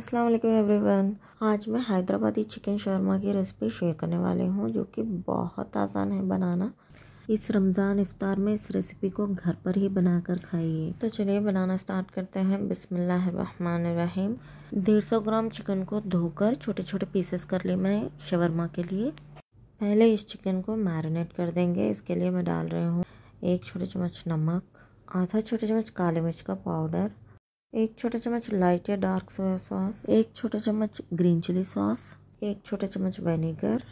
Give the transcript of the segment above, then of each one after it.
अस्सलाम वालेकुम एवरीवन आज मैं हैदराबादी चिकन शर्मा की रेसिपी शेयर करने वाली हूँ जो कि बहुत आसान है बनाना इस रमज़ान इफ्तार में इस रेसिपी को घर पर ही बनाकर खाइए तो चलिए बनाना स्टार्ट करते हैं रहीम डेढ़ सौ ग्राम चिकन को धोकर छोटे छोटे पीसेस कर लिए मैं शवरमा के लिए पहले इस चिकन को मैरिनेट कर देंगे इसके लिए मैं डाल रही हूँ एक छोटे चम्मच नमक आधा छोटे चम्मच काली मिर्च का पाउडर एक छोटा चम्मच लाइट या डार्क सोया सॉस एक छोटा चम्मच ग्रीन चिली सॉस एक छोटा चम्मच वेनेगर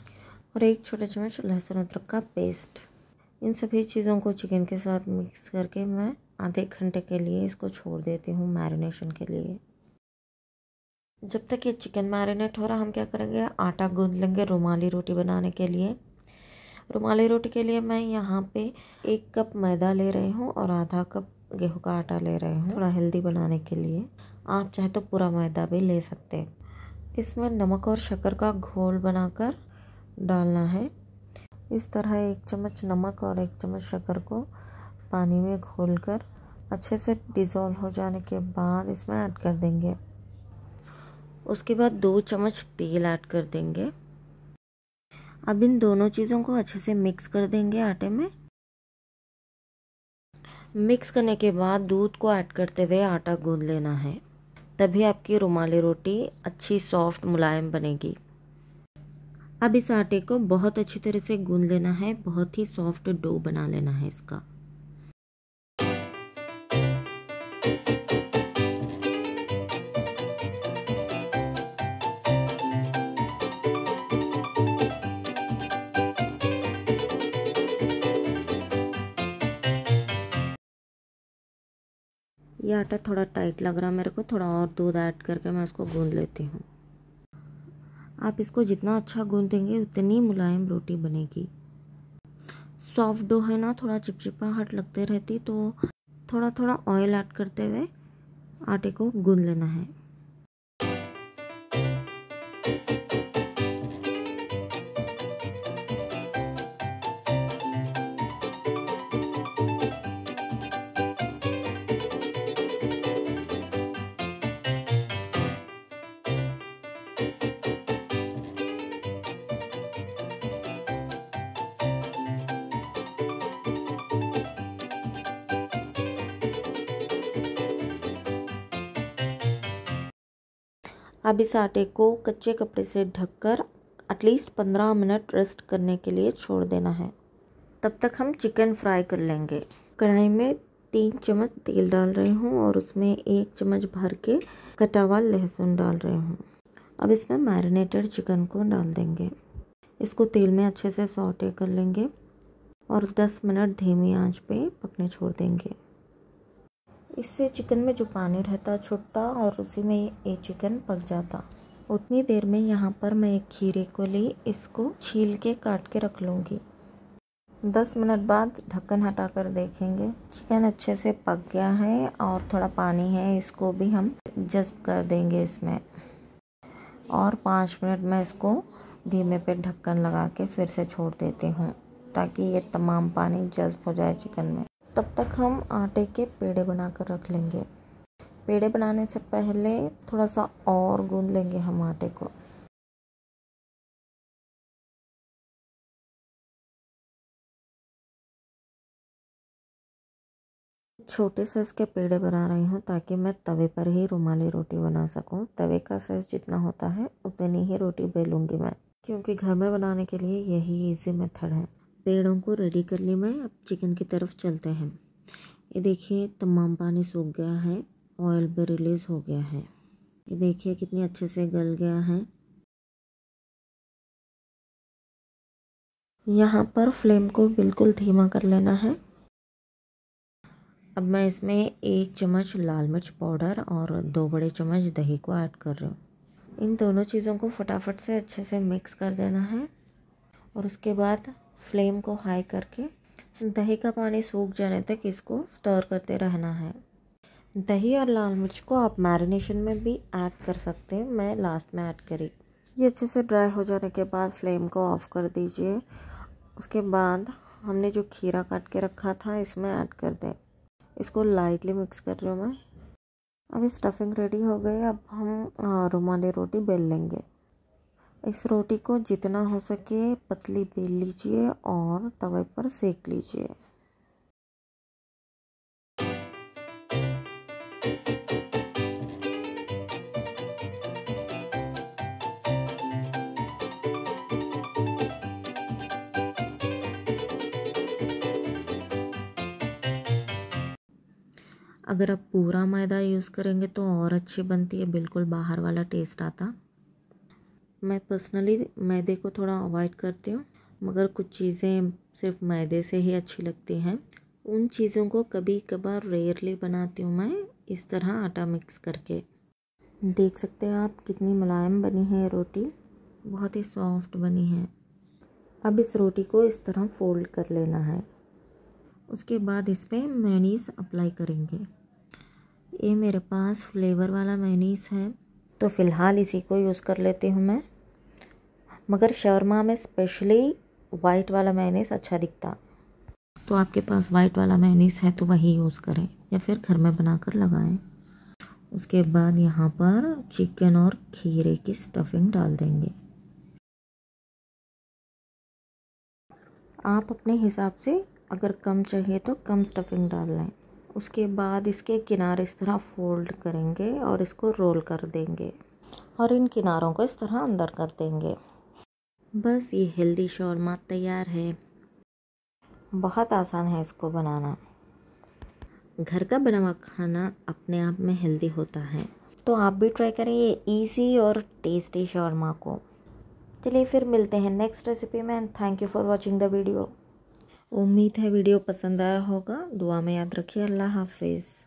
और एक छोटा चम्मच लहसुन अदरक का पेस्ट इन सभी चीज़ों को चिकन के साथ मिक्स करके मैं आधे घंटे के लिए इसको छोड़ देती हूँ मैरिनेशन के लिए जब तक ये चिकन मैरिनेट हो रहा हम क्या करेंगे आटा गूंद लेंगे रुमाली रोटी बनाने के लिए रुमाली रोटी के लिए मैं यहाँ पे एक कप मैदा ले रही हूँ और आधा कप गेहूँ का आटा ले रहे हूँ थोड़ा हेल्दी बनाने के लिए आप चाहे तो पूरा मैदा भी ले सकते हैं इसमें नमक और शक्कर का घोल बनाकर डालना है इस तरह एक चम्मच नमक और एक चम्मच शक्कर को पानी में घोल कर अच्छे से डिज़ोल्व हो जाने के बाद इसमें ऐड कर देंगे उसके बाद दो चम्मच तेल ऐड कर देंगे अब इन दोनों चीज़ों को अच्छे से मिक्स कर देंगे आटे में मिक्स करने के बाद दूध को ऐड करते हुए आटा गूंद लेना है तभी आपकी रुमाली रोटी अच्छी सॉफ्ट मुलायम बनेगी अब इस आटे को बहुत अच्छी तरह से गूंद लेना है बहुत ही सॉफ्ट डो बना लेना है इसका ये आटा थोड़ा टाइट लग रहा है मेरे को थोड़ा और दूध ऐड करके मैं इसको गूंद लेती हूँ आप इसको जितना अच्छा गूंदेंगे उतनी मुलायम रोटी बनेगी सॉफ्ट डो है ना थोड़ा चिपचिपा हट लगते रहती तो थोड़ा थोड़ा ऑयल ऐड करते हुए आटे को गूंद लेना है अब इस आटे को कच्चे कपड़े से ढककर एटलीस्ट पंद्रह मिनट रेस्ट करने के लिए छोड़ देना है तब तक हम चिकन फ्राई कर लेंगे कढ़ाई में तीन चम्मच तेल डाल रही हूँ और उसमें एक चम्मच भर के कटा हुआ लहसुन डाल रही हूँ अब इसमें मैरिनेटेड चिकन को डाल देंगे इसको तेल में अच्छे से सौटे कर लेंगे और 10 मिनट धीमी आंच पे पकने छोड़ देंगे इससे चिकन में जो पानी रहता छुटता और उसी में ये चिकन पक जाता उतनी देर में यहाँ पर मैं एक खीरे को ली इसको छील के काट के रख लूँगी दस मिनट बाद ढक्कन हटाकर देखेंगे चिकन अच्छे से पक गया है और थोड़ा पानी है इसको भी हम जज्ब कर देंगे इसमें और पाँच मिनट में इसको धीमे पे ढक्कन लगा के फिर से छोड़ देती हूँ ताकि ये तमाम पानी जज्ब हो जाए चिकन में तब तक हम आटे के पेड़े बना कर रख लेंगे पेड़े बनाने से पहले थोड़ा सा और गूंद लेंगे हम आटे को छोटे साइज़ के पेड़े बना रही हूँ ताकि मैं तवे पर ही रुमाली रोटी बना सकूँ तवे का साइज़ जितना होता है उतनी ही रोटी बेलूँगी मैं क्योंकि घर में बनाने के लिए यही इजी मेथड है पेड़ों को रेडी करने में अब चिकन की तरफ चलते हैं ये देखिए तमाम पानी सूख गया है ऑयल भी रिलीज़ हो गया है ये देखिए कितने अच्छे से गल गया है यहाँ पर फ्लेम को बिल्कुल धीमा कर लेना है अब मैं इसमें एक चम्मच लाल मिर्च पाउडर और दो बड़े चम्मच दही को ऐड कर रही हूँ इन दोनों चीज़ों को फटाफट से अच्छे से मिक्स कर देना है और उसके बाद फ्लेम को हाई करके दही का पानी सूख जाने तक इसको स्टर करते रहना है दही और लाल मिर्च को आप मैरिनेशन में भी ऐड कर सकते हैं मैं लास्ट में ऐड करी ये अच्छे से ड्राई हो जाने के बाद फ्लेम को ऑफ कर दीजिए उसके बाद हमने जो खीरा काट के रखा था इसमें ऐड कर दें इसको लाइटली मिक्स कर रही हूँ मैं अभी स्टफिंग रेडी हो गई अब हम रुमाली रोटी बेल लेंगे इस रोटी को जितना हो सके पतली बेल लीजिए और तवे पर सेक लीजिए अगर आप पूरा मैदा यूज़ करेंगे तो और अच्छी बनती है बिल्कुल बाहर वाला टेस्ट आता मैं पर्सनली मैदे को थोड़ा अवॉइड करती हूँ मगर कुछ चीज़ें सिर्फ मैदे से ही अच्छी लगती हैं उन चीज़ों को कभी कभार रेयरली बनाती हूँ मैं इस तरह आटा मिक्स करके देख सकते हैं आप कितनी मुलायम बनी है रोटी बहुत ही सॉफ्ट बनी है अब इस रोटी को इस तरह फोल्ड कर लेना है उसके बाद इस पर मैनीस अप्लाई करेंगे ये मेरे पास फ्लेवर वाला मैनीस है तो फ़िलहाल इसी को यूज़ कर लेती हूँ मैं मगर शर्मा में स्पेशली वाइट वाला मैनीस अच्छा दिखता तो आपके पास वाइट वाला मैनीस है तो वही यूज़ करें या फिर घर में बनाकर लगाएं उसके बाद यहाँ पर चिकन और खीरे की स्टफिंग डाल देंगे आप अपने हिसाब से अगर कम चाहिए तो कम स्टफिंग डाल लें उसके बाद इसके किनारे इस तरह फोल्ड करेंगे और इसको रोल कर देंगे और इन किनारों को इस तरह अंदर कर देंगे बस ये हेल्दी शौरमा तैयार है बहुत आसान है इसको बनाना घर का बना हुआ खाना अपने आप में हेल्दी होता है तो आप भी ट्राई करें ये ईजी और टेस्टी शौरमा को चलिए फिर मिलते हैं नेक्स्ट रेसिपी में and thank you for watching the video उम्मीद है वीडियो पसंद आया होगा दुआ में याद रखिए अल्लाह हाफिज़